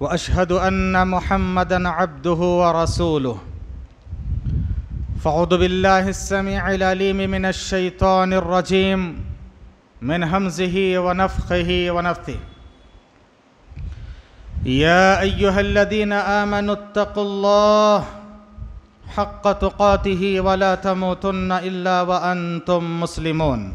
واشهد ان محمدا عبده ورسوله فاعوذ بالله السميع العليم من الشيطان الرجيم من همزه ونفخه ونفثه يا ايها الذين امنوا اتقوا الله حق تقاته ولا تموتن الا وانتم مسلمون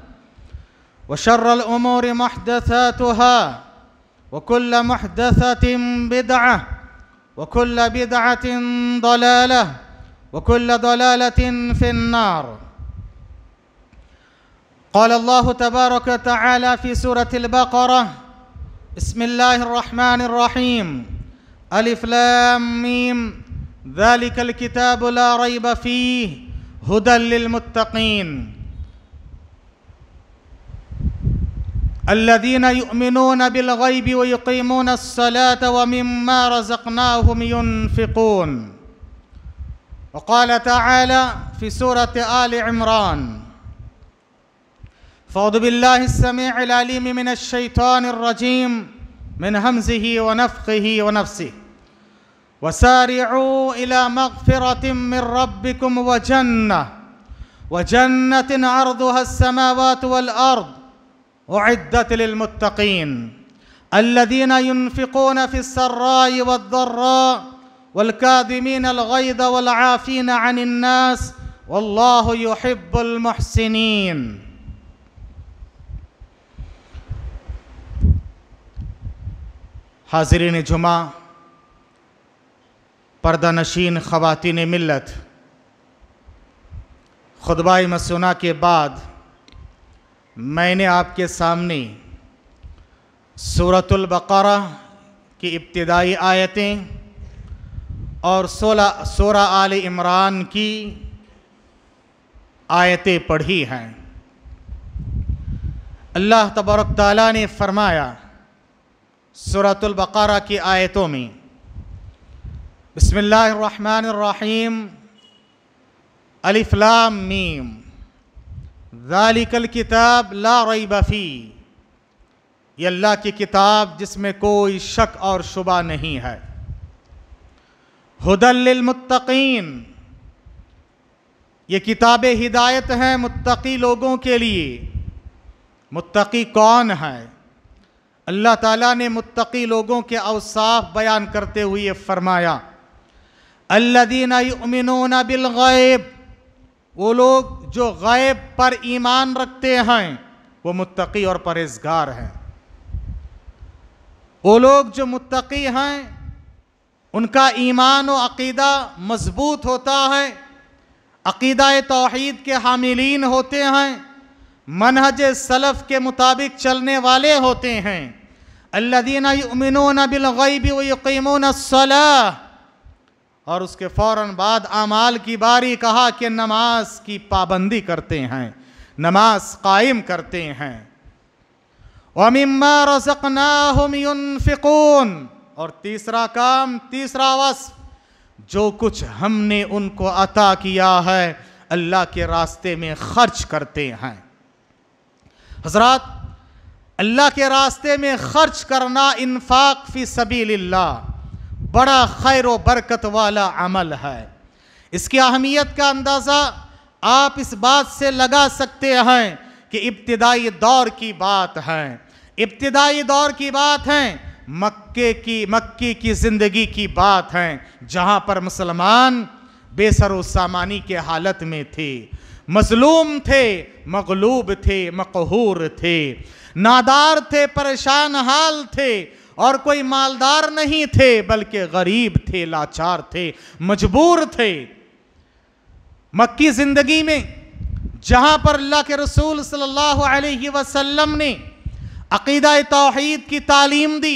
وشر الأمور محدثاتها وكل محدثة بدعة وكل بدعة ضلالة وكل ضلالة في النار قال الله تبارك وتعالى في سورة البقرة بسم الله الرحمن الرحيم ألف لام ميم ذلك الكتاب لا ريب فيه هدى للمتقين الذين يؤمنون بالغيب ويقيمون الصلاة ومما رزقناهم ينفقون وقال تعالى في سورة آل عمران فأعوذ بالله السميع العليم من الشيطان الرجيم من همزه ونفخه ونفسه وسارعوا إلى مغفرة من ربكم وجنة وجنة عرضها السماوات والأرض أعدت للمتقين الذين ينفقون في السراء والضراء والكاذمين الغيظ والعافين عن الناس والله يحب المحسنين حاضرین جمعہ پردہ نشین خواتین ملت خطبہ مسونہ کے بعد मैंने आपके सामने सूरतुल बकरा की इब्तदाई आयतें और सोलह सोलह आल इमरान की आयतें पढ़ी हैं अल्लाह तबरक तला ने फरमाया सूरतुल बकरा की आयतों में बसमिल्लर रहीम अलिफ्लाम मीम ज़ालिकल किताब ला रई बफ़ी ये अल्लाह की किताब जिसमें कोई शक और शुबा नहीं है हदलमतकीन ये किताब हिदायत हैं मुत्तकी लोगों के लिए मुत्तकी कौन है अल्लाह ताला ने मुत्तकी लोगों के अवसाफ बयान करते हुए फरमाया अल्लादीन बिल बिलगैब वो लोग जो गैब पर ईमान रखते हैं वो मुत्तकी और परहेजगार हैं वो लोग जो मुत्तकी हैं उनका ईमान और अकीदा मजबूत होता है अकीदा तोहद के हामिलीन होते हैं मनहज सलफ़ के मुताबिक चलने वाले होते हैं अल्लादीन उमिन बिलगैबी वकीमोन सलाह और उसके फ़ौर बाद आमाल की बारी कहा कि नमाज की पाबंदी करते हैं नमाज कायम करते हैं वमिम्मा रसकना फ़िकून और तीसरा काम तीसरा वस जो कुछ हमने उनको अता किया है अल्लाह के रास्ते में खर्च करते हैं हजरत अल्लाह के रास्ते में खर्च करना इन्फाक फ़ी सबील्ला बड़ा खैर व बरकत वाला अमल है इसकी अहमियत का अंदाज़ा आप इस बात से लगा सकते हैं कि इब्तदाई दौर की बात है इब्तदाई दौर की बात है मक्के की मक्की की ज़िंदगी की बात है जहाँ पर मुसलमान बेसर सामानी के हालत में थे मजलूम थे मगलूब थे मकहूर थे नादार थे परेशान हाल थे और कोई मालदार नहीं थे बल्कि गरीब थे लाचार थे मजबूर थे मक्की ज़िंदगी में जहाँ पर अल्लाह के रसूल सल्लल्लाहु अलैहि वसल्लम ने अकीदा तोहद की तालीम दी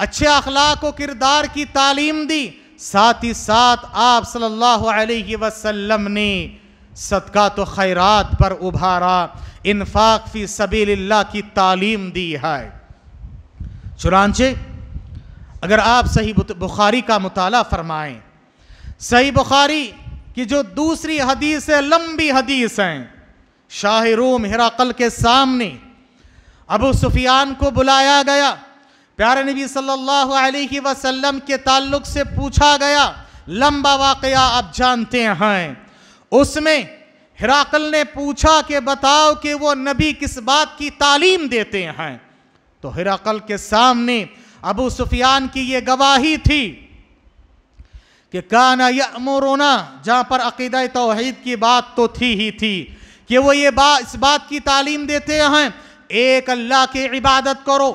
अच्छे अखलाक व किरदार की तालीम दी साथ ही साथ आप सल्लल्लाहु अलैहि वसल्लम ने सदका तो खैरात पर उभारा इन्फाक फ़ी सबील की तालीम दी है चुनाचे अगर आप सही बुखारी का मताल फरमाएँ सही बुखारी की जो दूसरी हदीस है लंबी हदीस हैं शाह रोम हिराकल के सामने अबू सुफियान को बुलाया गया प्यारे नबी सल्लल्लाहु अलैहि वसल्लम के ताल्लुक से पूछा गया लंबा वाकया आप जानते हैं उसमें हिराकल ने पूछा कि बताओ कि वो नबी किस बात की तालीम देते हैं तो हिराकल के सामने अबू सुफियान की ये गवाही थी कि काना मोरोना जहाँ पर अकीद तोहद की बात तो थी ही थी कि वो ये बात इस बात की तालीम देते हैं एक अल्लाह की इबादत करो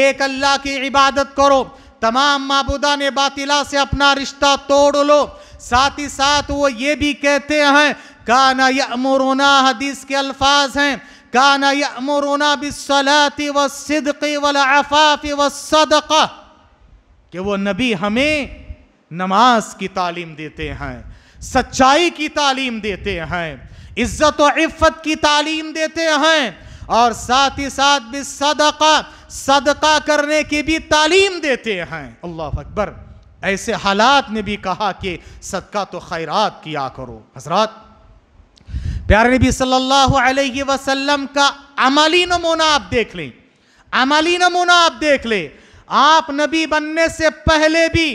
एक अल्लाह की इबादत करो तमाम मबूदा ने बातिला से अपना रिश्ता तोड़ लो साथ ही साथ वो ये भी कहते हैं काना मोरोना हदीस के अल्फाज हैं काना यमुरना बिसलाति व सिदक़ी वफ़ाफ़ी व सदक़ा कि वो नबी हमें नमाज की तालीम देते हैं सच्चाई की तालीम देते हैं इज्जत और की तालीम देते हैं और साथ ही साथ भी सदका सदका करने की भी तालीम देते हैं अल्लाह अकबर ऐसे हालात ने भी कहा कि सदका तो खैरात किया करो हजरात प्यारे नबी सल्लल्लाहु अलैहि वसल्लम का अमली नमूना आप देख लें अमली नमूना आप देख लें आप नबी बनने से पहले भी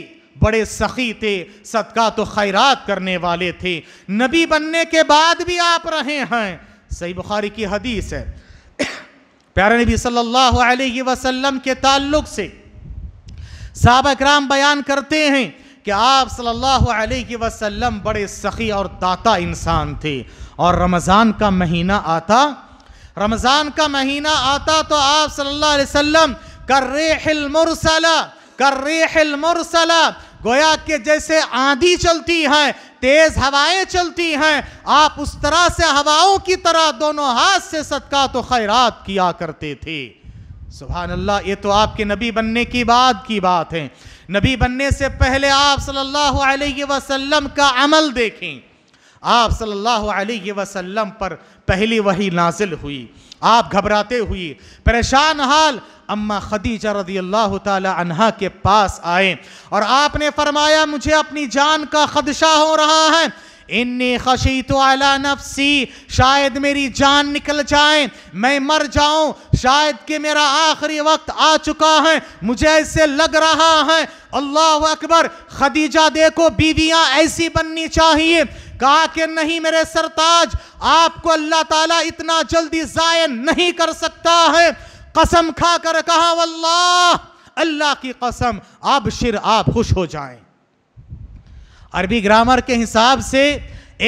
बड़े सखी थे सदका तो खैरात करने वाले थे नबी बनने के बाद भी आप रहे हैं सही बुखारी की हदीस है प्यारे नबी सल्लल्लाहु अलैहि वसल्लम के ताल्लुक से साहब कराम बयान करते हैं कि आप सल्लल्लाहु अलैहि वसल्लम बड़े सखी और दाता इंसान थे और रमज़ान का महीना आता रमज़ान का महीना आता तो आप सल्लल्लाहु अलैहि वसल्लम कर्रेहिल मुरसला कर्रेहिल मुरसला गोया के जैसे आंधी चलती है तेज हवाएं चलती हैं आप उस तरह से हवाओं की तरह दोनों हाथ से सदका तो खैरात किया करते थे सुबह अल्लाह ये तो आपके नबी बनने की बात की बात है नबी बनने से पहले आप सल्लल्लाहु अलैहि वसल्लम का अमल देखें आप सल्लल्लाहु अलैहि वसल्लम पर पहली वही नाजिल हुई आप घबराते हुए परेशान हाल अम्मा खदीजा रदी अल्लाह तहा के पास आए और आपने फरमाया मुझे अपनी जान का खदशा हो रहा है इन्नी खशी तो अला नफसी शायद मेरी जान निकल जाए मैं मर जाऊं शायद कि मेरा आखिरी वक्त आ चुका है मुझे ऐसे लग रहा है अल्लाह अकबर खदीजा देखो बीवियां ऐसी बननी चाहिए कहा कि नहीं मेरे सरताज आपको अल्लाह ताला इतना जल्दी ज़ाय नहीं कर सकता है कसम खाकर कहा वल्लाह अल्लाह की कसम आप शिर आप खुश हो जाएं अरबी ग्रामर के हिसाब से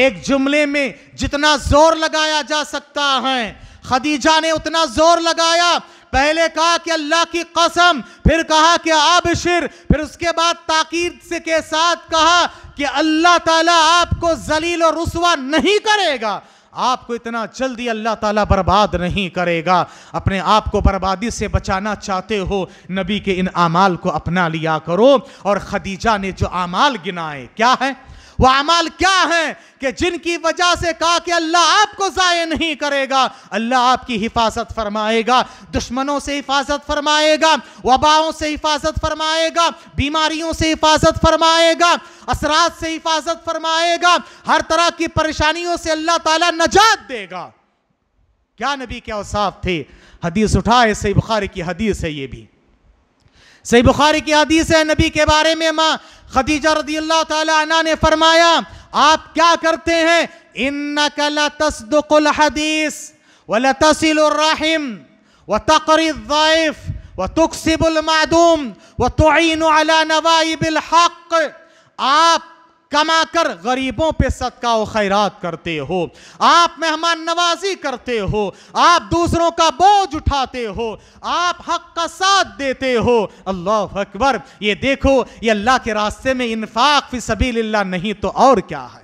एक जुमले में जितना जोर लगाया जा सकता है खदीजा ने उतना जोर लगाया पहले कहा कि अल्लाह की कसम फिर कहा कि आबशिर फिर उसके बाद ताकीद से के साथ कहा कि अल्लाह ताला आपको जलील और रसवा नहीं करेगा आपको इतना जल्दी अल्लाह ताला बर्बाद नहीं करेगा अपने आप को बर्बादी से बचाना चाहते हो नबी के इन आमाल को अपना लिया करो और खदीजा ने जो आमाल गिनाए क्या है वह अमाल क्या हैं कि जिनकी वजह से कहा कि अल्लाह आपको ज़ाय नहीं करेगा अल्लाह आपकी हिफाजत फरमाएगा दुश्मनों से हिफाजत फरमाएगा वबाओं से हिफाजत फरमाएगा बीमारियों से हिफाजत फरमाएगा असरात से हिफाजत फरमाएगा हर तरह की परेशानियों से अल्लाह ताला नजात देगा क्या नबी के साफ थे हदीस उठाए से बुखारी की हदीस है ये भी सही बुखारी की हदीस है नबी के बारे में माँ खदीजा रदी अल्लाह तला ने फरमाया आप क्या करते हैं इन कला तस्दुल हदीस व तसिलरहिम व तकरीफ़ व तुकसिबुलमूम व तोन नवाइबिलहक़ आप कमा कर गरीबों पे सदका व खैरात करते हो आप मेहमान नवाजी करते हो आप दूसरों का बोझ उठाते हो आप हक का ज़क़़त देते हो अल्लाह अकबर ये देखो ये अल्लाह के रास्ते में इनफाक फिर सभी नहीं तो और क्या है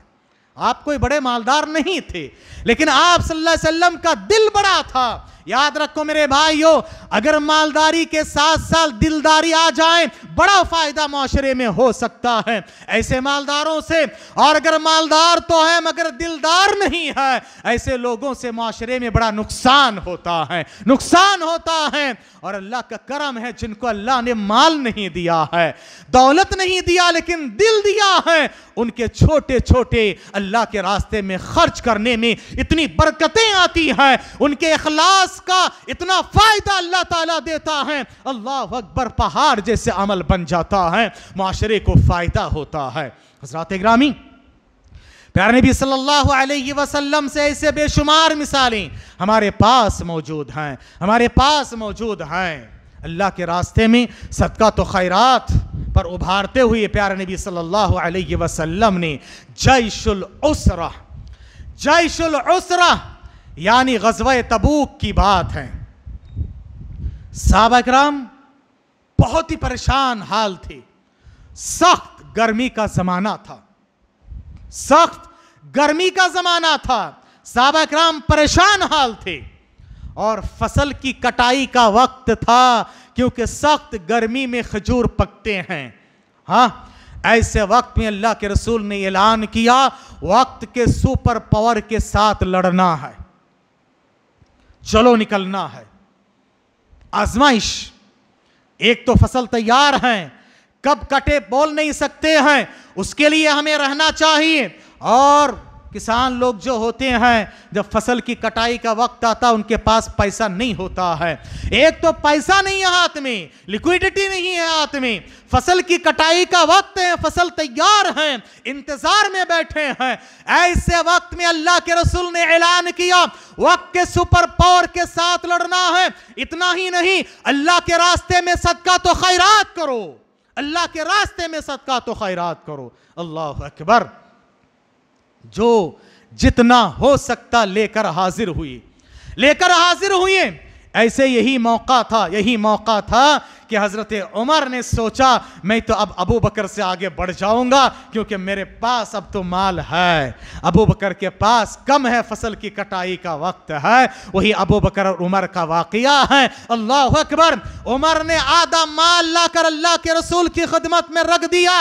आप कोई बड़े मालदार नहीं थे लेकिन आप सल्लल्लाहु अलैहि वसल्लम का दिल बड़ा था याद रखो मेरे भाइयों अगर मालदारी के साथ साथ दिलदारी आ जाए बड़ा फायदा माशरे में हो सकता है ऐसे मालदारों से और अगर मालदार तो है मगर दिलदार नहीं है ऐसे लोगों से माशरे में बड़ा नुकसान होता है नुकसान होता है और अल्लाह का करम है जिनको अल्लाह ने माल नहीं दिया है दौलत नहीं दिया लेकिन दिल दिया है उनके छोटे छोटे अल्लाह के रास्ते में खर्च करने में इतनी बरकतें आती हैं उनके अखलास का इतना फ़ायदा अल्लाह ताला देता है अल्लाह अकबर पहाड़ जैसे अमल बन जाता है माशरे को फ़ायदा होता है हजरात ग्रामी प्यार नबी सल्लल्लाहु अलैहि वसल्लम से ऐसे बेशुमार मिसालें हमारे पास मौजूद हैं हमारे पास मौजूद हैं अल्लाह के रास्ते में सदका तो खैरात पर उभारते हुए प्यार नबी सल्लल्लाहु अलैहि वसल्लम ने जैशुल उसरा जैशुल उसरा यानी गजवा तबूक की बात है सबक राम बहुत ही परेशान हाल थे सख्त गर्मी का जमाना था सख्त गर्मी का जमाना था सबक राम परेशान हाल थे और फसल की कटाई का वक्त था क्योंकि सख्त गर्मी में खजूर पकते हैं हाँ ऐसे वक्त में अल्लाह के रसूल ने ऐलान किया वक्त के सुपर पावर के साथ लड़ना है चलो निकलना है आजमाइश एक तो फसल तैयार है कब कटे बोल नहीं सकते हैं उसके लिए हमें रहना चाहिए और किसान लोग जो होते हैं जब फसल की कटाई का वक्त आता उनके पास पैसा नहीं होता है एक तो पैसा नहीं है हाथ में लिक्विडिटी नहीं है हाथ में फसल की कटाई का वक्त है फसल तैयार है इंतजार में बैठे हैं ऐसे वक्त में अल्लाह के रसूल ने ऐलान किया वक्त के सुपर पावर के साथ लड़ना है इतना ही नहीं अल्लाह के रास्ते में सदका तो खैरात करो अल्लाह के रास्ते में सदका तो खैरात करो अल्लाह अकबर जो जितना हो सकता लेकर हाजिर हुई लेकर हाजिर हुई ऐसे यही मौका था यही मौका था कि हज़रत उमर ने सोचा मैं तो अब अबू बकर से आगे बढ़ जाऊंगा क्योंकि मेरे पास अब तो माल है अबू बकर के पास कम है फसल की कटाई का वक्त है वही अबू बकर और उमर का वाक़ है अल्लाह अकबर उमर ने आधा माल लाकर अल्लाह के रसूल की खदमत में रख दिया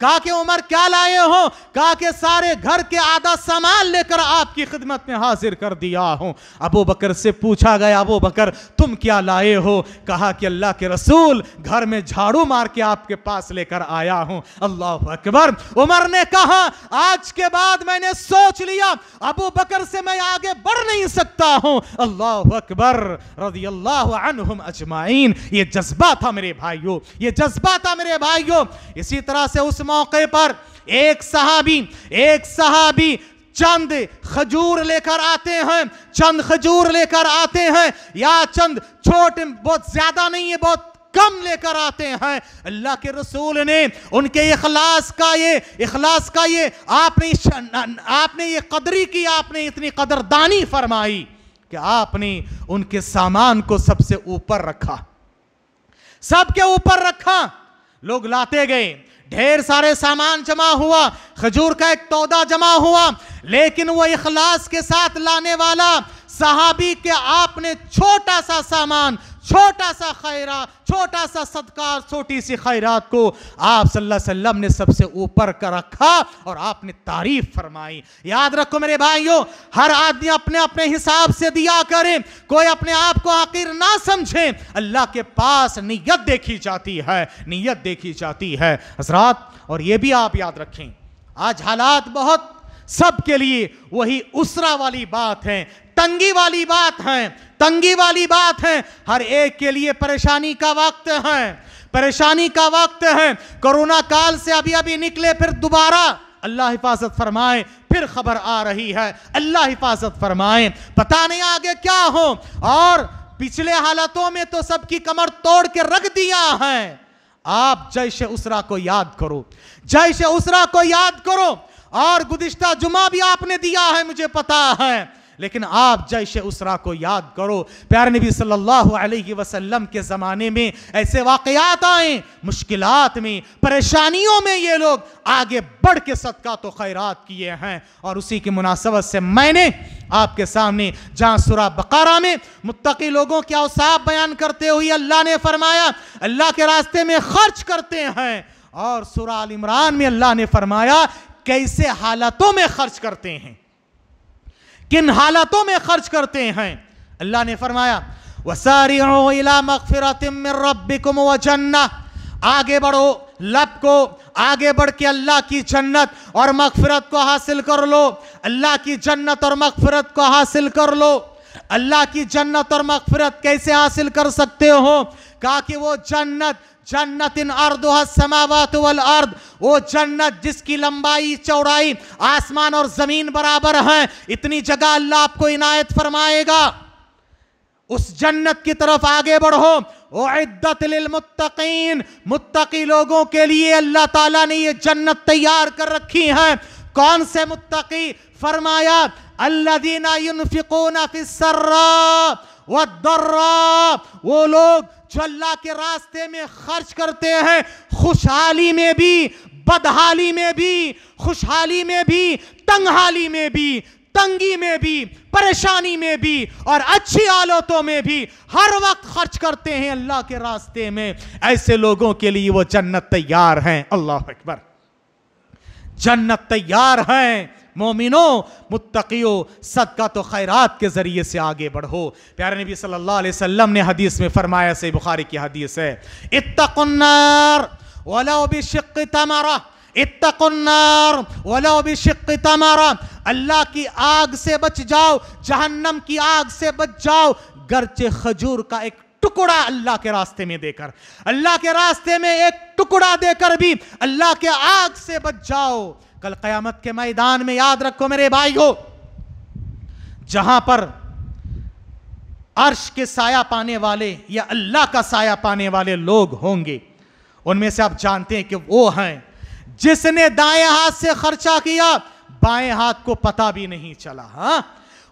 कहा कि उमर क्या लाए हो कहा कि सारे घर के आधा सामान लेकर आपकी खिदमत में हाजिर कर दिया हूं अबू बकर से पूछा गया अबू बकर तुम क्या लाए हो कहा कि अल्लाह के रसूल घर में झाड़ू मार के आपके पास लेकर आया हूं अल्लाह अकबर उमर ने कहा आज के बाद मैंने सोच लिया अबू बकर से मैं आगे बढ़ नहीं सकता हूं अल्लाह अकबर रजी अल्लाह अजमाइन ये जज्बा था मेरे भाइयों ये जज्बा था मेरे भाइयों इसी तरह से उस मौके पर एक सहाबी एक सहाबी चंद खजूर लेकर आते हैं चंद खजूर लेकर आते हैं या चंद छोटे बहुत ज्यादा नहीं है बहुत कम लेकर आते हैं अल्लाह के रसूल ने उनके इखलास का ये इखलास का ये आपने आपने ये कदरी की आपने इतनी कदरदानी फरमाई कि आपने उनके सामान को सबसे ऊपर रखा सबके ऊपर रखा लोग लाते गए ढेर सारे सामान जमा हुआ खजूर का एक तोदा जमा हुआ लेकिन वो इखलास के साथ लाने वाला सहाबी के आपने छोटा सा सामान छोटा सा खैरा छोटा सा सदकार छोटी सी खैरात को आप सल्लल्लाहु अलैहि वसल्लम ने सबसे ऊपर कर रखा और आपने तारीफ फरमाई याद रखो मेरे भाइयों हर आदमी अपने अपने हिसाब से दिया करें कोई अपने आप को आखिर ना समझे अल्लाह के पास नीयत देखी जाती है नीयत देखी जाती है हजरात और ये भी आप याद रखें आज हालात बहुत सबके लिए वही उसरा वाली बात है तंगी वाली बात है तंगी वाली बात है हर एक के लिए परेशानी का वक्त है परेशानी का वक्त है कोरोना काल से अभी अभी निकले फिर दोबारा अल्लाह हिफाजत फरमाए फिर खबर आ रही है अल्लाह हिफाजत फरमाए पता नहीं आगे क्या हो और पिछले हालातों में तो सबकी कमर तोड़ के रख दिया है आप जैश उसरा को याद करो जैश उसरा को याद करो और गुदिश्ता जुमा भी आपने दिया है मुझे पता है लेकिन आप जैश उसरा को याद करो प्यार नबी सल्लल्लाहु अलैहि वसल्लम के ज़माने में ऐसे वाक़ात आए मुश्किल में परेशानियों में ये लोग आगे बढ़ के सदका तो खैरात किए हैं और उसी की मुनासबत से मैंने आपके सामने जहाँ सुरा बकारा में मुतकी लोगों के अवसाब बयान करते हुए अल्लाह ने फरमाया अल्लाह के रास्ते में खर्च करते हैं और सुरा इमरान में अल्लाह ने फरमाया कैसे हालातों में खर्च करते हैं किन हालातों में खर्च करते हैं अल्लाह ने फरमाया आगे बढ़ो लब को आगे बढ़ के अल्लाह की जन्नत और मकफरत को हासिल कर लो अल्लाह की जन्नत और मकफरत को हासिल कर लो अल्लाह की जन्नत और मकफरत कैसे हासिल कर सकते हो कहा कि वो जन्नत जन्नतिन समावत वल अर्द वो जन्नत जिसकी लंबाई चौड़ाई आसमान और ज़मीन बराबर है इतनी जगह अल्लाह आपको इनायत फरमाएगा उस जन्नत की तरफ आगे बढ़ो मुत्तकीन मुत्तकी लोगों के लिए अल्लाह ताला ने ये जन्नत तैयार कर रखी है कौन से मुत्तकी फरमाया अल्लादीना युनफिकोना वर्रा दर्रा वो लोग जो अल्लाह के रास्ते में खर्च करते हैं खुशहाली में भी बदहाली में भी खुशहाली में भी तंगहाली में भी तंगी में भी परेशानी में भी और अच्छी हालतों में भी हर वक्त खर्च करते हैं अल्लाह के रास्ते में ऐसे लोगों के लिए वो जन्नत तैयार हैं अल्लाह अकबर जन्नत तैयार हैं मोमिनो मुत्तकियो सदका तो खैरात के ज़रिए से आगे बढ़ो प्यारे नबी सल्लल्लाहु अलैहि वसल्लम ने हदीस में फरमाया से बुखारी की हदीस है इतकुन्नार वला बिशिक तमारा इतकुन्नार वला बिशिक तमारा अल्लाह की आग से बच जाओ जहन्नम की आग से बच जाओ गरचे खजूर का एक टुकड़ा अल्लाह के रास्ते में देकर अल्लाह के रास्ते में एक टुकड़ा देकर भी अल्लाह के आग से बच जाओ कल कयामत के मैदान में याद रखो मेरे भाई हो जहां पर अर्श के साया पाने वाले या अल्लाह का साया पाने वाले लोग होंगे उनमें से आप जानते हैं कि वो हैं जिसने दाएं हाथ से खर्चा किया बाएं हाथ को पता भी नहीं चला हाँ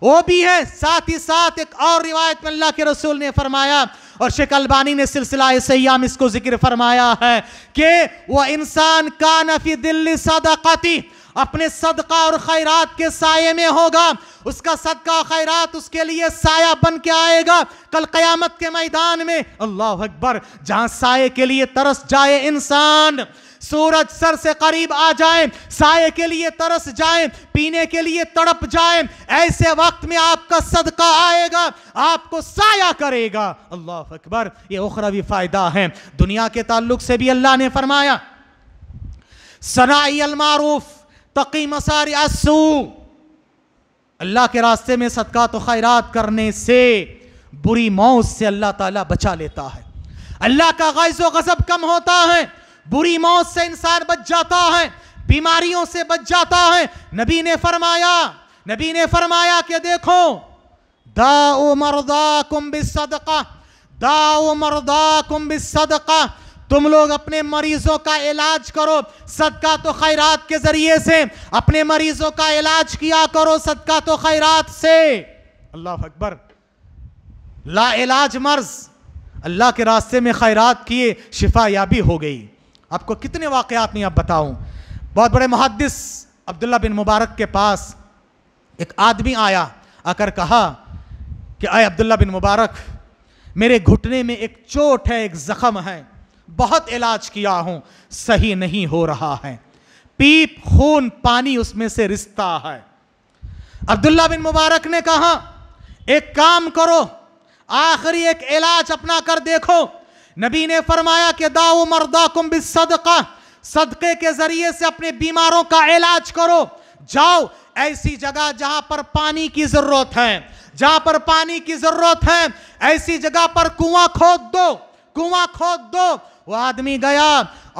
वो भी है साथ ही साथ एक और रिवायत में अल्लाह के रसूल ने फरमाया और शेख अलबानी ने सिलसिला सयाम इसको जिक्र फरमाया है कि वह इंसान का नफी दिल्ली सदाकती अपने सदका और खैरात के साय में होगा उसका सदका और खैरात उसके लिए साया बन के आएगा कल क़यामत के मैदान में अल्लाह अकबर जहां साय के लिए तरस जाए इंसान सूरज सर से करीब आ जाए साय के लिए तरस जाए पीने के लिए तड़प जाए ऐसे वक्त में आपका सदका आएगा आपको साया करेगा अल्लाह अकबर ये उखरवी फ़ायदा है दुनिया के ताल्लुक से भी अल्लाह ने फरमाया सनाई अलमारूफ तकी मसार अल्लाह के रास्ते में सदका तो खैरात करने से बुरी मौत से अल्लाह ताला बचा लेता है अल्लाह का गैज़ गज़ब कम होता है बुरी मौत से इंसान बच जाता है बीमारियों से बच जाता है नबी ने फरमाया नबी ने फरमाया कि देखो दाओ मरदा कुंभ सदका दाओ मरदा कुंभ सदका तुम लोग अपने मरीजों का इलाज करो सदका तो खैरात के जरिए से अपने मरीजों का इलाज किया करो सदका तो खैरात से अल्लाह अकबर ला इलाज मर्ज अल्लाह के रास्ते में खैरात किए शिफा याबी हो गई आपको कितने वाक नहीं आप बताऊं बहुत बड़े मुहदस अब्दुल्ला बिन मुबारक के पास एक आदमी आया आकर कहा कि आए अब्दुल्ला बिन मुबारक मेरे घुटने में एक चोट है एक ज़ख़म है बहुत इलाज किया हूँ सही नहीं हो रहा है पीप खून पानी उसमें से रिश्ता है अब्दुल्ला बिन मुबारक ने कहा एक काम करो आखिरी एक इलाज अपना कर देखो नबी ने फरमाया कि दाओ मरदा कुम सदका सदके के जरिए से अपने बीमारों का इलाज करो जाओ ऐसी जगह जहां पर पानी की जरूरत है जहां पर पानी की जरूरत है ऐसी जगह पर कुआं खोद दो कुआं खोद दो वो आदमी गया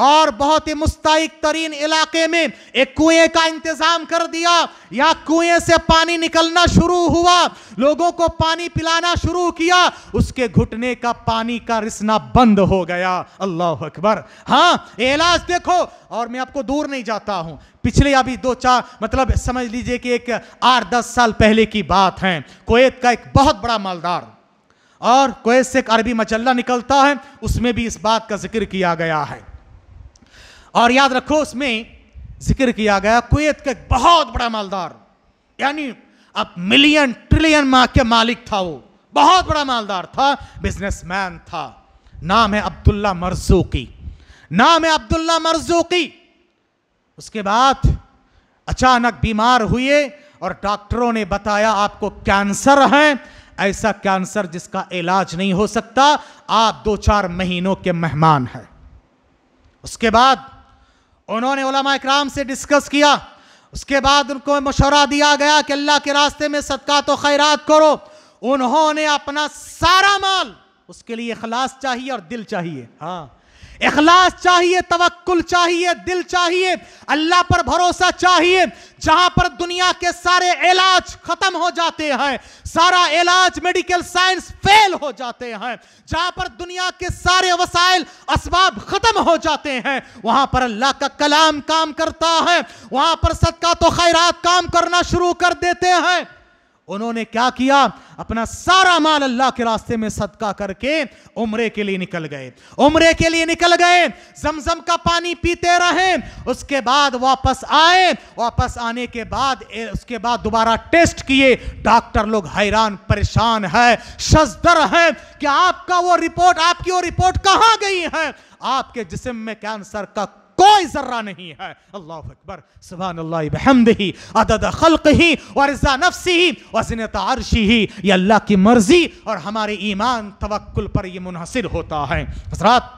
और बहुत ही मुस्तक तरीन इलाके में एक कुएं का इंतजाम कर दिया या कुएं से पानी निकलना शुरू हुआ लोगों को पानी पिलाना शुरू किया उसके घुटने का पानी का रिसना बंद हो गया अल्लाह अकबर हाँ इलाज देखो और मैं आपको दूर नहीं जाता हूं पिछले अभी दो चार मतलब समझ लीजिए कि एक आठ दस साल पहले की बात है कोत का एक बहुत बड़ा मालदार और कोयत से एक अरबी मचल्ला निकलता है उसमें भी इस बात का जिक्र किया गया है और याद रखो उसमें जिक्र किया गया कुत का एक बहुत बड़ा मालदार यानी अब मिलियन ट्रिलियन मार्क के मालिक था वो बहुत बड़ा मालदार था बिजनेसमैन था नाम है अब्दुल्ला मरजूकी नाम है अब्दुल्ला मरजूकी उसके बाद अचानक बीमार हुए और डॉक्टरों ने बताया आपको कैंसर है ऐसा कैंसर जिसका इलाज नहीं हो सकता आप दो चार महीनों के मेहमान हैं उसके बाद उन्होंने उलमा इक्राम से डिस्कस किया उसके बाद उनको मशवरा दिया गया कि अल्लाह के रास्ते में सदका तो खैरात करो उन्होंने अपना सारा माल उसके लिए खलास चाहिए और दिल चाहिए हाँ इखलास चाहिए तवक्कुल चाहिए दिल चाहिए अल्लाह पर भरोसा चाहिए जहां पर दुनिया के सारे इलाज खत्म हो जाते हैं सारा इलाज मेडिकल साइंस फेल हो जाते हैं जहां पर दुनिया के सारे वसाइल असबाब खत्म हो जाते हैं वहां पर अल्लाह का कलाम काम करता है वहां पर सदका तो खैरात काम करना शुरू कर देते हैं उन्होंने क्या किया अपना सारा माल अल्लाह के रास्ते में सदका करके उमरे के लिए निकल गए उमरे के लिए निकल गए जमजम का पानी पीते रहे उसके बाद वापस आए वापस आने के बाद उसके बाद दोबारा टेस्ट किए डॉक्टर लोग हैरान परेशान है शजदर है कि आपका वो रिपोर्ट आपकी वो रिपोर्ट कहाँ गई है आपके जिसम में कैंसर का कोई जर्रा नहीं है अल्लाह अकबर सुबहान अल्लाह बहमद अदद खल्क ही और इज़ा नफ्सी ही वजनत आरशी ही ये अल्लाह की मर्जी और हमारे ईमान तवक्ल पर यह मुनहसर होता है हजरात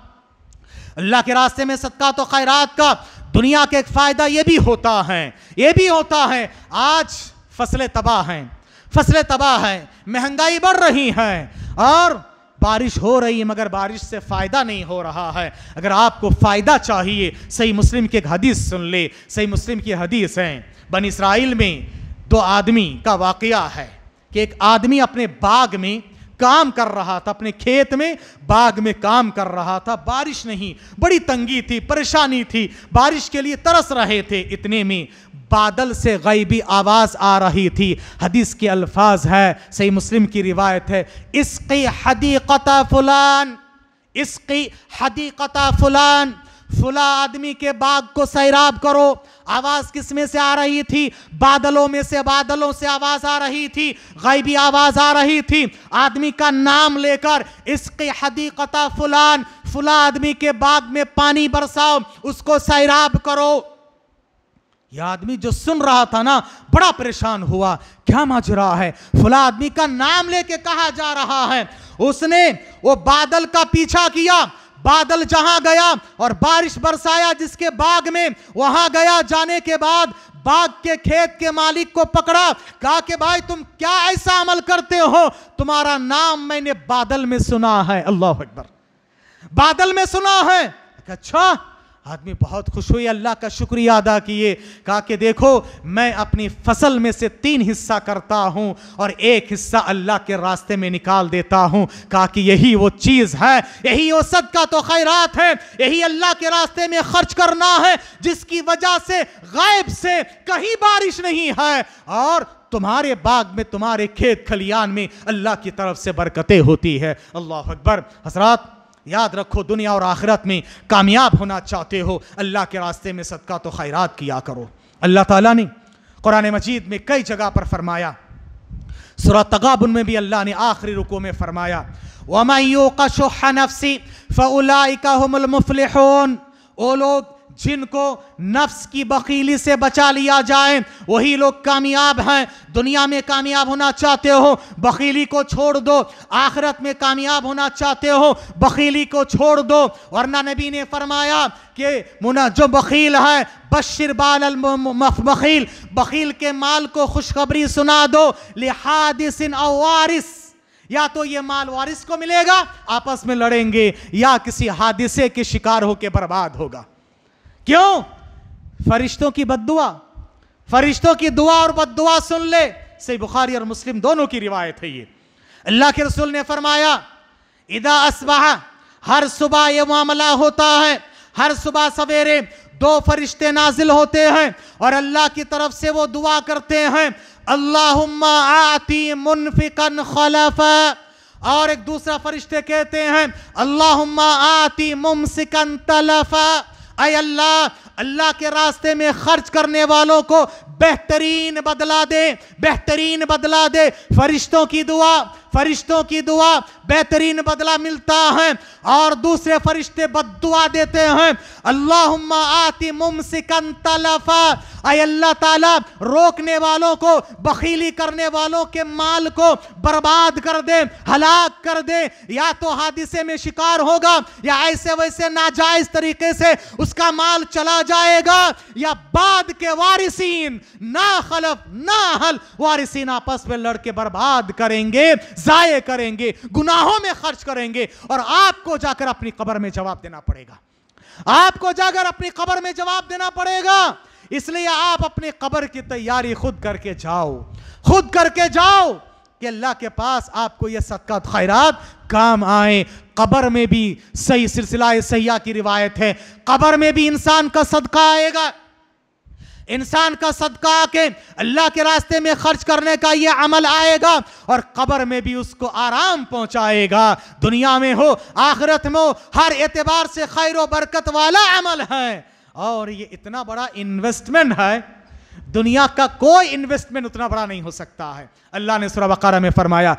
अल्लाह के रास्ते में सदका तो खैरात का दुनिया का एक फ़ायदा ये भी होता है ये भी होता है आज फसलें तबाह हैं फसलें तबाह हैं महंगाई बढ़ रही हैं और बारिश हो रही है मगर बारिश से फ़ायदा नहीं हो रहा है अगर आपको फ़ायदा चाहिए सही मुस्लिम की एक हदीस सुन ले सही मुस्लिम की हदीस हैं बन इसराइल में दो आदमी का वाक़ है कि एक आदमी अपने बाग में काम कर रहा था अपने खेत में बाग में काम कर रहा था बारिश नहीं बड़ी तंगी थी परेशानी थी बारिश के लिए तरस रहे थे इतने में बादल से गैबी आवाज़ आ रही थी हदीस के अल्फाज है सही मुस्लिम की रिवायत है इसकी हदीक़त फुलान इसकी हदीक़त फुलान फुला आदमी के बाग को सैराब करो आवाज़ किस में से आ रही थी बादलों में से बादलों से आवाज़ आ रही थी गैबी आवाज़ आ रही थी आदमी का नाम लेकर इसकी हदीकता फुलान फुला आदमी के बाग में पानी बरसाओ उसको सैराब करो यह आदमी जो सुन रहा था ना बड़ा परेशान हुआ क्या रहा है फुला आदमी का नाम लेके कहा जा रहा है उसने वो बादल का पीछा किया बादल जहां गया और बारिश बरसाया जिसके बाग में वहां गया जाने के बाद बाग के खेत के मालिक को पकड़ा कहा कि भाई तुम क्या ऐसा अमल करते हो तुम्हारा नाम मैंने बादल में सुना है अल्लाह अकबर बादल में सुना है अच्छा आदमी बहुत खुश हुई अल्लाह का शुक्रिया अदा किए कहा कि देखो मैं अपनी फसल में से तीन हिस्सा करता हूँ और एक हिस्सा अल्लाह के रास्ते में निकाल देता हूँ कहा कि यही वो चीज़ है यही वो सदका तो खैरात है यही अल्लाह के रास्ते में खर्च करना है जिसकी वजह से गायब से कहीं बारिश नहीं है और तुम्हारे बाग में तुम्हारे खेत खलियान में अल्लाह की तरफ से बरकतें होती है अल्लाह अकबर हसरात याद रखो दुनिया और आखिरत में कामयाब होना चाहते हो अल्लाह के रास्ते में सदका तो खैरात किया करो अल्लाह ताला ने कुरान मजीद में कई जगह पर फरमाया सुरा तगाबन में भी अल्लाह ने आखिरी रुको में फरमाया वमायो का शोहा नफसी फ़लामफल ओ लोग जिनको नफ्स की बकीली से बचा लिया जाए वही लोग कामयाब हैं दुनिया में कामयाब होना चाहते हो बकीली को छोड़ दो आखरत में कामयाब होना चाहते हो बकीली को छोड़ दो वरना नबी ने फरमाया कि मुना जो बकील है बशर बाल बकील बकील के माल को खुशखबरी सुना दो लिहादिन अवारिस या तो ये माल वारिस को मिलेगा आपस में लड़ेंगे या किसी हादिसे के शिकार होकर बर्बाद होगा क्यों फरिश्तों की बदुआ फरिश्तों की दुआ और बदुआ सुन ले सही बुखारी और मुस्लिम दोनों की रिवायत है ये अल्लाह के रसूल ने फरमाया इदा असबाह हर सुबह ये मामला होता है हर सुबह सवेरे दो फरिश्ते नाजिल होते हैं और अल्लाह की तरफ से वो दुआ करते हैं अल्लाह आती मुनफिकन खलफा और एक दूसरा फरिश्ते कहते हैं अल्लाह आती मुमसिकन तलफा अल्लाह अल्लाह के रास्ते में खर्च करने वालों को बेहतरीन बदला दे बेहतरीन बदला दे फरिश्तों की दुआ फरिश्तों की दुआ बेहतरीन बदला मिलता है और दूसरे फरिश्ते बदुआ देते हैं अल्लाह आती मुमसिकन तलफा अय अल्लाह ताला रोकने वालों को बखीली करने वालों के माल को बर्बाद कर दे हलाक कर दे या तो हादिसे में शिकार होगा या ऐसे वैसे नाजायज तरीके से उसका माल चला जाएगा या बाद के वारिसीन ना खलफ ना हल वारिसीन आपस में लड़के बर्बाद करेंगे जाये करेंगे गुनाहों में खर्च करेंगे और आपको जाकर अपनी कबर में जवाब देना पड़ेगा आपको जाकर अपनी कबर में जवाब देना पड़ेगा इसलिए आप अपनी कबर की तैयारी खुद करके जाओ खुद करके जाओ कि अल्लाह के पास आपको यह सदक़त खैरात काम आए कबर में भी सही सिलसिला सयाह की रिवायत है कबर में भी इंसान का सदका आएगा इंसान का सदका आके अल्लाह के रास्ते में खर्च करने का ये अमल आएगा और कब्र में भी उसको आराम पहुंचाएगा दुनिया में हो आखिरत में हो हर एतबार से खैर बरकत वाला अमल है और ये इतना बड़ा इन्वेस्टमेंट है दुनिया का कोई इन्वेस्टमेंट उतना बड़ा नहीं हो सकता है अल्लाह ने सुरा बकारा में फरमाया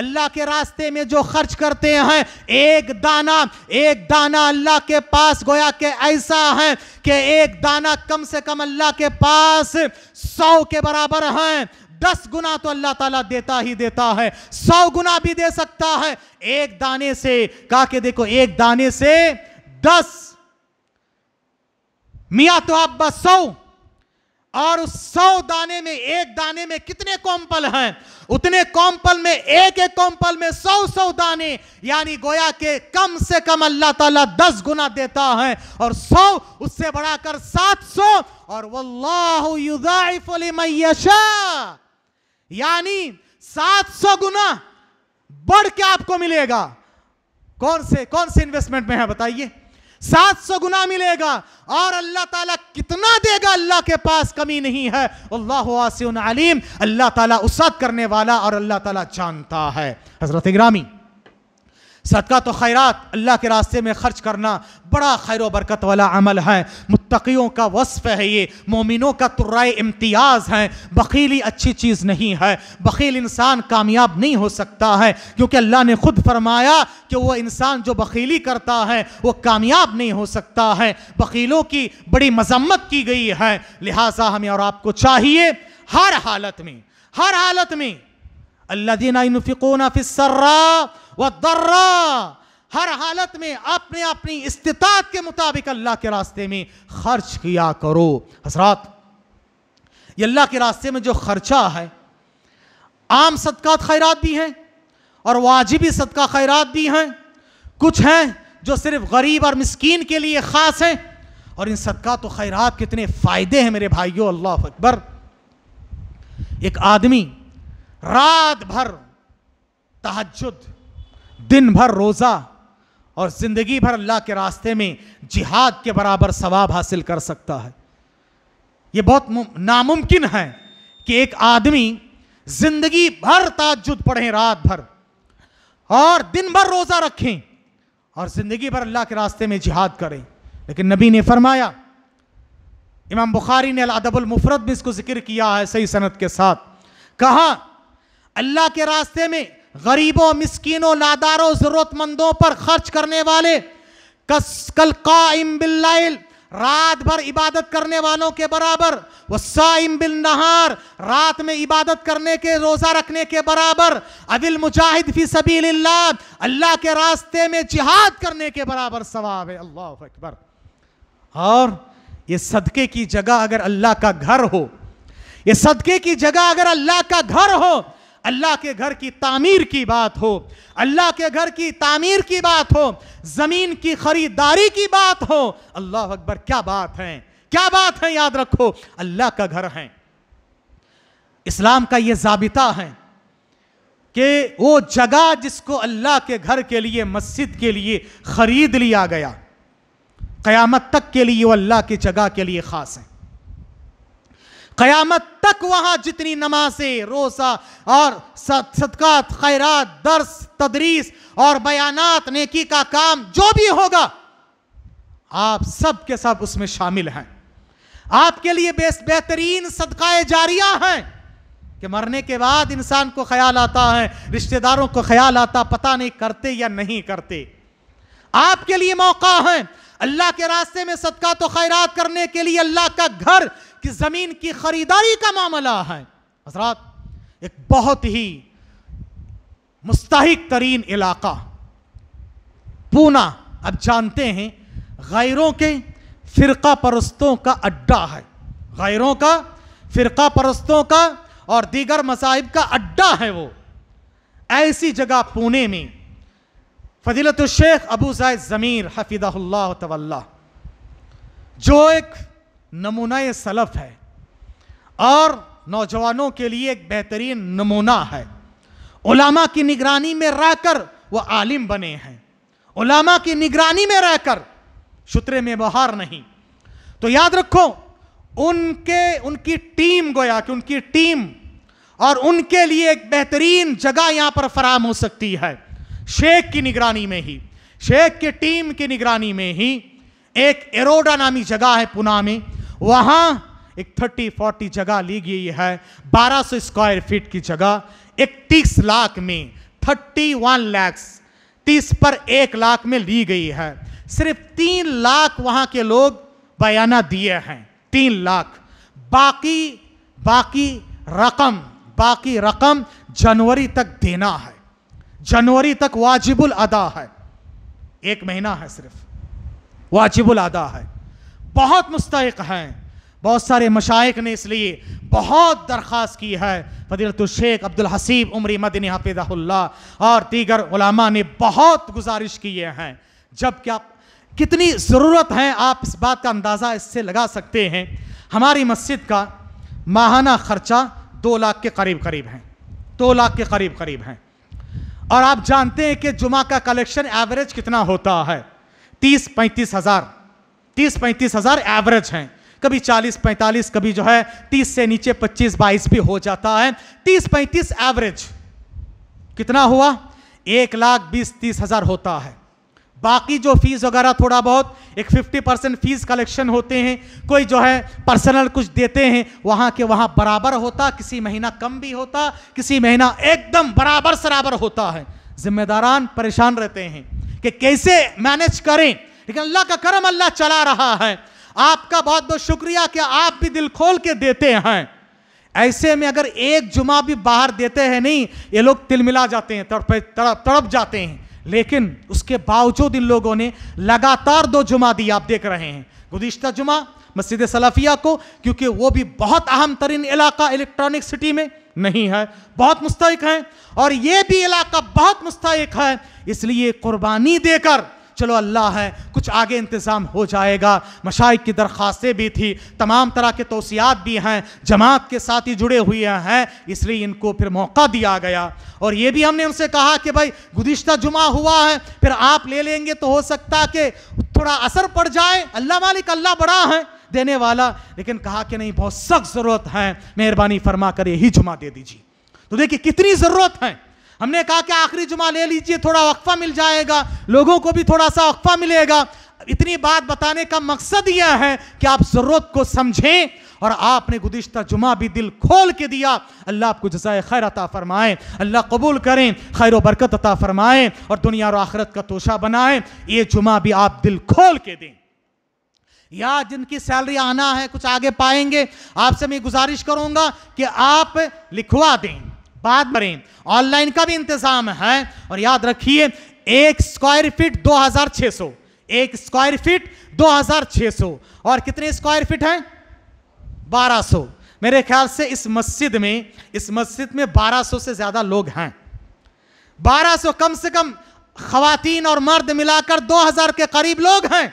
अल्लाह के रास्ते में जो खर्च करते हैं एक दाना एक दाना अल्लाह के पास गोया के ऐसा है कि एक दाना कम से कम अल्लाह के पास सौ के बराबर हैं दस गुना तो अल्लाह ताला देता ही देता है सौ गुना भी दे सकता है एक दाने से कहा के देखो एक दाने से दस मियाँ तो आप बस सौ और उस सौ दाने में एक दाने में कितने कॉम्पल हैं उतने कॉम्पल में एक एक कॉम्पल में सौ सौ दाने यानी गोया के कम से कम अल्लाह ताला दस गुना देता है और सौ उससे बढ़ाकर सात सौ और वल्लाशा यानी सात सौ गुना बढ़ के आपको मिलेगा कौन से कौन से इन्वेस्टमेंट में है बताइए सात सौ गुना मिलेगा और अल्लाह ताला कितना देगा अल्लाह के पास कमी नहीं है अल्लाह आसिन आलिम अल्लाह ताला उसाद करने वाला और अल्लाह ताला जानता है हजरत ग्रामी सदका तो खैरात अल्लाह के रास्ते में खर्च करना बड़ा खैर बरकत वाला अमल है मुतकीयों का वसफ़ है ये मोमिनों का तुर्रा इम्तियाज़ है बकीली अच्छी चीज़ नहीं है बकील इंसान कामयाब नहीं हो सकता है क्योंकि अल्लाह ने खुद फरमाया कि वह इंसान जो बकीली करता है वो कामयाब नहीं हो सकता है बकीलों की बड़ी मजम्मत की गई है लिहाजा हमें और आपको चाहिए हर हालत में हर हालत में अल्लादीना इनफिकोना फिसर्रा व दर्रा हर हालत में अपने अपनी इस्तात के मुताबिक अल्लाह के रास्ते में खर्च किया करो हसरात ये अल्लाह के रास्ते में जो खर्चा है आम सदका खैरात भी हैं और वाजिबी सदका खैरात भी हैं कुछ हैं जो सिर्फ गरीब और मस्किन के लिए ख़ास हैं और इन सदका तो खैरात कितने फ़ायदे हैं मेरे भाइयों अल्लाह अकबर एक आदमी रात भर तहजद दिन भर रोज़ा और ज़िंदगी भर अल्लाह के रास्ते में जिहाद के बराबर सवाब हासिल कर सकता है यह बहुत नामुमकिन है कि एक आदमी ज़िंदगी भर ताजुद पढ़ें रात भर और दिन भर रोज़ा रखें और ज़िंदगी भर अल्लाह के रास्ते में जिहाद करें लेकिन नबी ने फरमाया इमाम बुखारी ने अदबुल मुफरत में इसको जिक्र किया है सही सनत के साथ कहा अल्लाह के रास्ते में गरीबों मिसकीनों लादारों ज़रूरतमंदों पर खर्च करने वाले कस कल काइम बिल्लाइल रात भर इबादत करने वालों के बराबर वसाइम बिल नहार रात में इबादत करने के रोज़ा रखने के बराबर अविल मुजाहिद फी सबीलिल्लाह अल्लाह के रास्ते में जिहाद करने के बराबर सवाब है अल्लाह अकबर और ये सदक़े की जगह अगर अल्लाह का घर हो ये सदक़े की जगह अगर अल्लाह का घर हो अल्लाह के घर की तामीर की बात हो अल्लाह के घर की तामीर की बात हो ज़मीन की ख़रीदारी की बात हो अल्लाह अकबर क्या बात है क्या बात है याद रखो अल्लाह का घर है इस्लाम का यह जाबिता है कि वो जगह जिसको अल्लाह के घर के लिए मस्जिद के लिए ख़रीद लिया गया क़यामत तक के लिए वो अल्लाह की जगह के लिए ख़ास है क़यामत तक वहां जितनी नमाजें रोसा और सदक़ात खैरात दर्स तदरीस और बयानात नेकी का काम जो भी होगा आप सब के सब उसमें शामिल हैं आपके लिए बेहतरीन सदकाए जारिया हैं कि मरने के बाद इंसान को ख्याल आता है रिश्तेदारों को ख्याल आता पता नहीं करते या नहीं करते आपके लिए मौका है अल्लाह के रास्ते में सदका तो खैरात करने के लिए अल्लाह का घर कि ज़मीन की ख़रीदारी का मामला है हजरात एक बहुत ही मुस्ताहिक तरीन इलाका पूना अब जानते हैं गैरों के फ़िरका परस्तों का अड्डा है गैरों का फ़िरका परस्तों का और दीगर मसाहिब का अड्डा है वो ऐसी जगह पुणे में फजीलत शेख अबू जैद ज़मीर हफीदा तवल्ला जो एक नमूना सलफ है और नौजवानों के लिए एक बेहतरीन नमूना है उलामा की निगरानी में रहकर वो आलिम बने हैं उलामा की निगरानी में रहकर शुत्रे में बहार नहीं तो याद रखो उनके उनकी टीम गोया कि उनकी टीम और उनके लिए एक बेहतरीन जगह यहां पर फराम हो सकती है शेख की निगरानी में ही शेख की टीम की निगरानी में ही एक एरोडा नामी जगह है पुना में वहां एक थर्टी फोर्टी जगह ली गई है 1200 स्क्वायर फीट की जगह इकतीस लाख में थर्टी वन लैक्स तीस पर एक लाख में ली गई है सिर्फ तीन लाख वहां के लोग बयाना दिए हैं तीन लाख बाकी बाकी रकम बाकी रकम जनवरी तक देना है जनवरी तक वाजिबुल अदा है एक महीना है सिर्फ वाजिबुल अदा है बहुत मुस्तक हैं बहुत सारे मशाइक ने इसलिए बहुत दरख्वास्त की है फदीलत शेख अब्दुल हसीब उमरी मदनी हाफिज़ल्ला और दीगर ओलामा ने बहुत गुजारिश किए हैं जब क्या कितनी ज़रूरत है आप इस बात का अंदाज़ा इससे लगा सकते हैं हमारी मस्जिद का माहाना ख़र्चा दो लाख के करीब करीब हैं दो लाख के करीब करीब हैं और आप जानते हैं कि जुमा का कलेक्शन एवरेज कितना होता है तीस पैंतीस हज़ार तीस पैंतीस हजार एवरेज हैं कभी चालीस पैंतालीस कभी जो है तीस से नीचे पच्चीस बाईस भी हो जाता है तीस पैंतीस एवरेज कितना हुआ एक लाख बीस तीस हजार होता है बाकी जो फीस वगैरह थोड़ा बहुत एक 50 परसेंट फीस कलेक्शन होते हैं कोई जो है पर्सनल कुछ देते हैं वहां के वहां बराबर होता किसी महीना कम भी होता किसी महीना एकदम बराबर सराबर होता है जिम्मेदारान परेशान रहते हैं कि कैसे मैनेज करें लेकिन अल्लाह का करम अल्लाह चला रहा है आपका बहुत बहुत शुक्रिया कि आप भी दिल खोल के देते हैं ऐसे में अगर एक जुमा भी बाहर देते हैं नहीं ये लोग तिल मिला जाते हैं तड़प तड़प तड़प जाते हैं लेकिन उसके बावजूद इन लोगों ने लगातार दो जुमा दिए आप देख रहे हैं गुजशत जुमा मस्जिद सलाफिया को क्योंकि वो भी बहुत अहम तरीन इलाका इलेक्ट्रॉनिक सिटी में नहीं है बहुत मुस्तक है और ये भी इलाका बहुत मुस्तक है इसलिए कुर्बानी देकर चलो अल्लाह है कुछ आगे इंतज़ाम हो जाएगा मशाइ की दरख्वास्तें भी थी तमाम तरह के तोसियात भी हैं जमात के साथ ही जुड़े हुए हैं इसलिए इनको फिर मौका दिया गया और ये भी हमने उनसे कहा कि भाई गुज्त जुमा हुआ है फिर आप ले लेंगे तो हो सकता कि थोड़ा असर पड़ जाए अल्लाह मालिक अल्लाह बड़ा है देने वाला लेकिन कहा कि नहीं बहुत सख्त ज़रूरत है मेहरबानी फरमा कर यही जुमा दे दीजिए तो देखिए कितनी ज़रूरत है हमने कहा कि आखिरी जुमा ले लीजिए थोड़ा वक्फा मिल जाएगा लोगों को भी थोड़ा सा वक्फा मिलेगा इतनी बात बताने का मकसद यह है कि आप ज़रूरत को समझें और आपने गुजश्ता जुमा भी दिल खोल के दिया अल्लाह आपको जजाय खैर अता फरमाए अल्लाह कबूल करें खैर बरकत अता फरमाए और दुनिया और आखरत का तोशा बनाए ये जुमा भी आप दिल खोल के दें या जिनकी सैलरी आना है कुछ आगे पाएंगे आपसे मैं गुजारिश करूंगा कि आप लिखवा दें बात करें ऑनलाइन का भी इंतजाम है और याद रखिए एक स्क्वायर फीट 2600 एक स्क्वायर फीट 2600 और कितने स्क्वायर फीट हैं 1200 मेरे ख्याल से इस मस्जिद में इस मस्जिद में 1200 से ज़्यादा लोग हैं 1200 कम से कम खातन और मर्द मिलाकर 2000 के करीब लोग हैं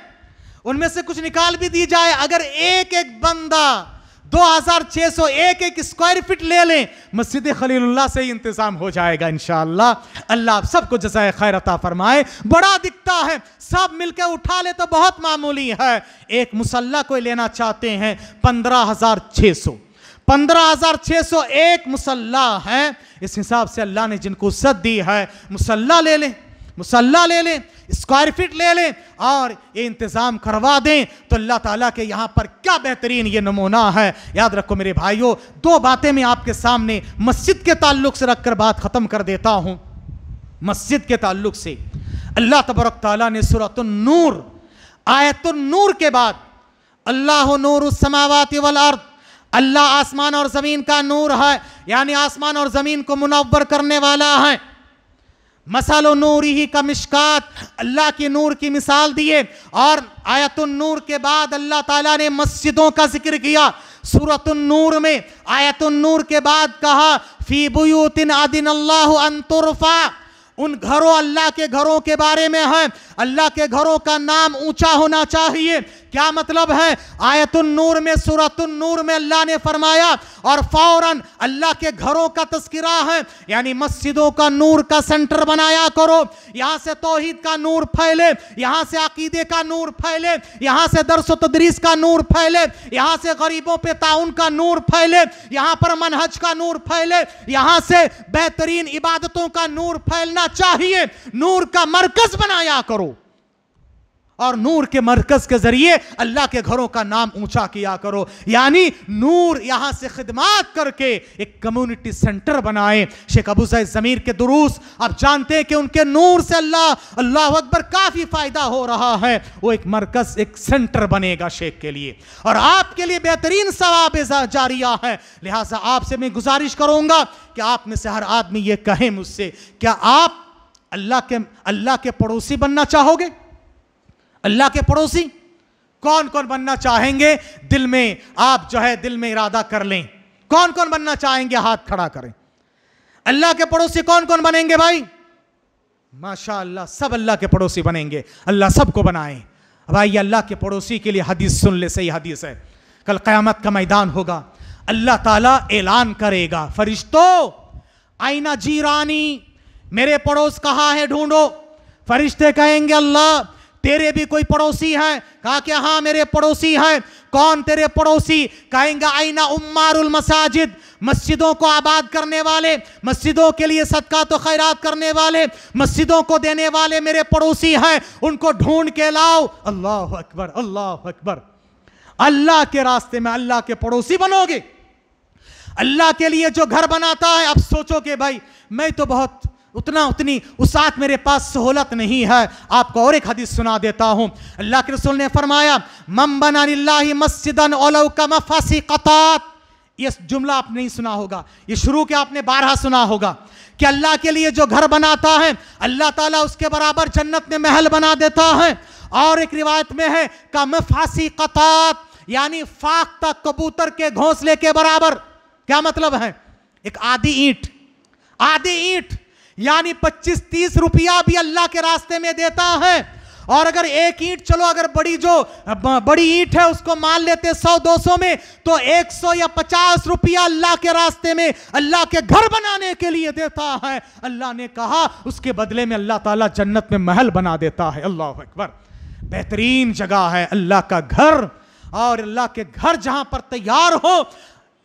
उनमें से कुछ निकाल भी दी जाए अगर एक एक बंदा सौ एक एक स्क्वायर फीट ले लें मस्जिद खलीलुल्लाह से ही इंतज़ाम हो जाएगा इन अल्लाह आप सबको जजाय खैर अता फरमाए बड़ा दिखता है सब मिलकर उठा ले तो बहुत मामूली है एक मुसल्ला कोई लेना चाहते हैं पंद्रह हज़ार छः सौ पंद्रह हज़ार छह सौ एक मुसल्ला है इस हिसाब से अल्लाह ने जिनको सद दी है मुसल्ला ले लें मुसल्ला ले लें स्क्वायर फीट ले लें और ये इंतज़ाम करवा दें तो अल्लाह ताला के यहाँ पर क्या बेहतरीन ये नमूना है याद रखो मेरे भाइयों दो बातें मैं आपके सामने मस्जिद के ताल्लुक से रखकर बात ख़त्म कर देता हूँ मस्जिद के ताल्लुक से अल्लाह तबरक ताली ने आयत नूर के बाद अल्लाह नूर समावत वल अर्द अल्लाह आसमान और ज़मीन का नूर है यानी आसमान और ज़मीन को मुनवर करने वाला है मसाल नूर ही का मिशकात अल्लाह के नूर की मिसाल दिए और नूर के बाद अल्लाह ताला ने मस्जिदों का जिक्र किया नूर में नूर के बाद कहा फ़ीबुतिन आदिन अल्लाह अंतरफा उन घरों अल्लाह के घरों के बारे में है अल्लाह के घरों का नाम ऊंचा होना चाहिए क्या मतलब है आयतुन नूर में सूरतुन नूर में अल्लाह ने फरमाया और फौरन अल्लाह के घरों का तस्करा है यानी मस्जिदों का नूर का सेंटर बनाया करो यहाँ से तोहिद का नूर फैले यहाँ से अकीदे का नूर फैले यहाँ से दरस तदरीस का नूर फैले यहाँ से गरीबों पे ताउन का नूर फैले यहाँ पर मनहज का नूर फैले यहाँ से बेहतरीन इबादतों का नूर फैलना होना चाहिए नूर का मरकज बनाया करो और नूर के मरकज के जरिए अल्लाह के घरों का नाम ऊंचा किया करो यानी नूर यहाँ से खिदमात करके एक कम्युनिटी सेंटर बनाए शेख अबू सैद ज़मीर के दुरूस आप जानते हैं कि उनके नूर से अल्लाह अल्लाह अकबर काफ़ी फ़ायदा हो रहा है वो एक मरकज एक सेंटर बनेगा शेख के लिए और आपके लिए बेहतरीन सवाब जारिया है लिहाजा आपसे मैं गुजारिश करूँगा कि आप में से हर आदमी ये कहें मुझसे क्या आप अल्लाह के अल्लाह के पड़ोसी बनना चाहोगे अल्लाह के पड़ोसी कौन कौन बनना चाहेंगे दिल में आप जो है दिल में इरादा कर लें कौन कौन बनना चाहेंगे हाथ खड़ा करें अल्लाह के पड़ोसी कौन कौन बनेंगे भाई माशा अल्लाह सब अल्लाह के पड़ोसी बनेंगे अल्लाह सबको बनाए भाई अल्लाह के पड़ोसी के लिए हदीस सुन ले सही हदीस है कल क्यामत का मैदान होगा अल्लाह ताला ऐलान करेगा फरिश्तो आईना जीरानी मेरे पड़ोस कहा है ढूंढो फरिश्ते कहेंगे अल्लाह तेरे भी कोई पड़ोसी है कहा कि हाँ मेरे पड़ोसी है कौन तेरे पड़ोसी कहेंगे आईना उम्मारुल मसाजिद मस्जिदों को आबाद करने वाले मस्जिदों के लिए सदका तो खैरात करने वाले मस्जिदों को देने वाले मेरे पड़ोसी हैं उनको ढूंढ के लाओ अल्लाह अकबर अल्लाह अकबर अल्लाह के रास्ते में अल्लाह के पड़ोसी बनोगे अल्लाह के लिए जो घर बनाता है अब सोचो भाई मैं तो बहुत उतना उतनी उसात मेरे पास सहूलत नहीं है आपको और एक हदीस सुना देता हूँ अल्लाह के रसूल ने फरमाया मम बना मस्जिदन कतात ये जुमला आपने नहीं सुना होगा ये शुरू के आपने बारह सुना होगा कि अल्लाह के लिए जो घर बनाता है अल्लाह ताला उसके बराबर जन्नत में महल बना देता है और एक रिवायत में है का फांसी कतात यानी फाख्ता कबूतर के घोंसले के बराबर क्या मतलब है एक आधी ईंट आधी ईंट यानी पच्चीस तीस रुपया भी अल्लाह के रास्ते में देता है और अगर एक ईंट चलो अगर बड़ी जो बड़ी ईंट है उसको मान लेते सौ दो सौ में तो एक सौ या पचास रुपया अल्लाह के रास्ते में अल्लाह के घर बनाने के लिए देता है अल्लाह ने कहा उसके बदले में अल्लाह ताला जन्नत में महल बना देता है अल्लाह अकबर बेहतरीन जगह है अल्लाह का घर और अल्लाह के घर जहां पर तैयार हो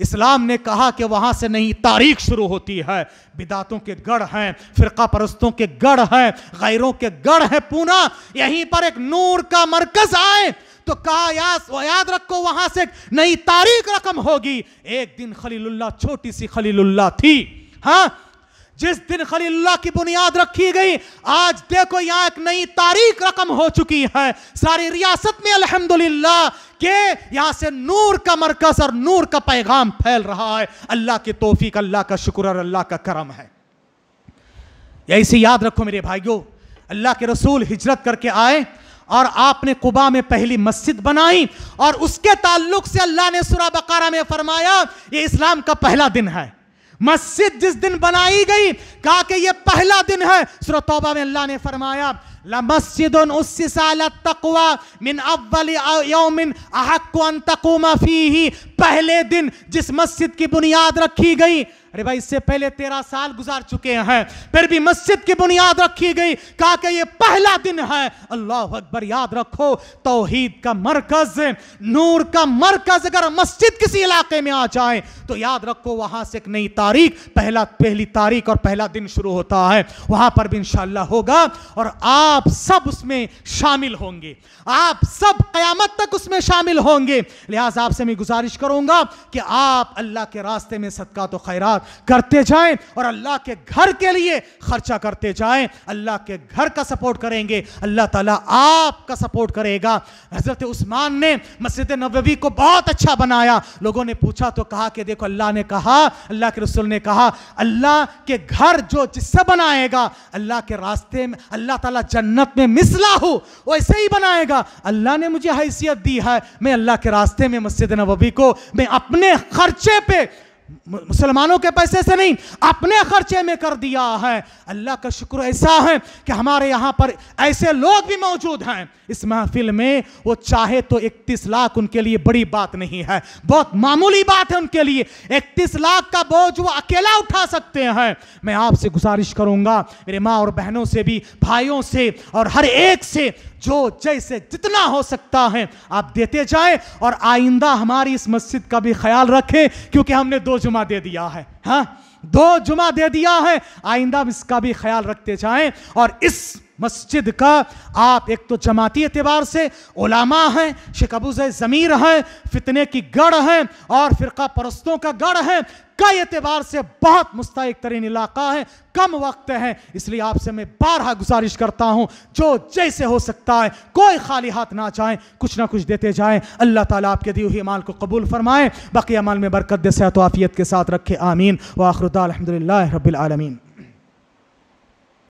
इस्लाम ने कहा कि वहां से नहीं तारीख शुरू होती है बिदातों के गढ़ हैं फ़िरका परस्तों के गढ़ हैं गैरों के गढ़ हैं पूना यहीं पर एक नूर का मरकज़ आए तो कहा यास याद रखो वहां से नई तारीख रकम होगी एक दिन खलीलुल्लाह छोटी सी खलीलुल्लाह थी हाँ जिस दिन खलील्ला की बुनियाद रखी गई आज देखो यहाँ एक नई तारीख रकम हो चुकी है सारी रियासत में अल्हम्दुलिल्लाह के यहाँ से नूर का मरकज और नूर का पैगाम फैल रहा है अल्लाह की तोफीक अल्लाह का शुक्र और अल्लाह का करम है यही से याद रखो मेरे भाइयों अल्लाह के रसूल हिजरत करके आए और आपने कुबा में पहली मस्जिद बनाई और उसके ताल्लुक से अल्लाह ने सुरा बकारा में फरमाया ये इस्लाम का पहला दिन है मस्जिद जिस दिन बनाई गई कहा कि यह पहला दिन है तोबा में अल्लाह ने फरमाया लमस्जिदुन तकवा मिन अव्वल यौमिन अहक्कुन तकुमा फीही पहले दिन जिस मस्जिद की बुनियाद रखी गई अरे भाई इससे पहले तेरह साल गुजार चुके हैं फिर भी मस्जिद की बुनियाद रखी गई कहा कि ये पहला दिन है अल्लाह अकबर याद रखो तोहीद का मरकज नूर का मरकज अगर मस्जिद किसी इलाके में आ जाए तो याद रखो वहां से एक नई तारीख पहला पहली तारीख और पहला दिन शुरू होता है वहां पर भी इंशाला होगा और आप आप सब उसमें शामिल होंगे आप सब क़यामत तक उसमें शामिल होंगे लिहाजा आपसे मैं गुजारिश करूंगा कि आप अल्लाह के रास्ते में सदका तो खैरात करते जाएं और अल्लाह के घर के लिए खर्चा करते जाएं अल्लाह के घर का सपोर्ट करेंगे अल्लाह ताला आपका सपोर्ट करेगा हज़रत उस्मान ने मस्जिद नबी को बहुत अच्छा बनाया लोगों ने पूछा तो कहा कि देखो अल्लाह ने कहा अल्लाह के रसुल ने कहा अल्लाह के घर जो जिससे बनाएगा अल्लाह के रास्ते में अल्लाह तला जन्नत जन्नत में मिसला हो वैसे ही बनाएगा अल्लाह ने मुझे हैसियत दी है मैं अल्लाह के रास्ते में मस्जिद नबी को मैं अपने खर्चे पे मुसलमानों के पैसे से नहीं अपने खर्चे में कर दिया है अल्लाह का शुक्र ऐसा है कि हमारे यहाँ पर ऐसे लोग भी मौजूद हैं इस महफिल में वो चाहे तो इकतीस लाख उनके लिए बड़ी बात नहीं है बहुत मामूली बात है उनके लिए इकतीस लाख का बोझ वो अकेला उठा सकते हैं मैं आपसे गुजारिश करूँगा मेरे माँ और बहनों से भी भाइयों से और हर एक से जो जैसे जितना हो सकता है आप देते जाएं और आइंदा हमारी इस मस्जिद का भी ख्याल रखें क्योंकि हमने दो जुमा दे दिया है हाँ दो जुमा दे दिया है आइंदा इसका भी ख्याल रखते जाएं और इस मस्जिद का आप एक तो जमाती एतबार से ओलामा हैं शिकबूज ज़मीर हैं फितने की गढ़ हैं और फ़िरका परस्तों का गढ़ है कई एतबार से बहुत मुस्तक तरीन इलाका है कम वक्त है इसलिए आपसे मैं बारहा गुजारिश करता हूँ जो जैसे हो सकता है कोई खाली हाथ ना जाए कुछ ना कुछ देते जाए अल्लाह ताला आपके दिए हुई अमाल को कबूल फरमाए बाकी अमाल में बरकत सेहत तो आफ़ियत के साथ रखे आमीन व आखरुदा अलहमदिल्ला रबालमीन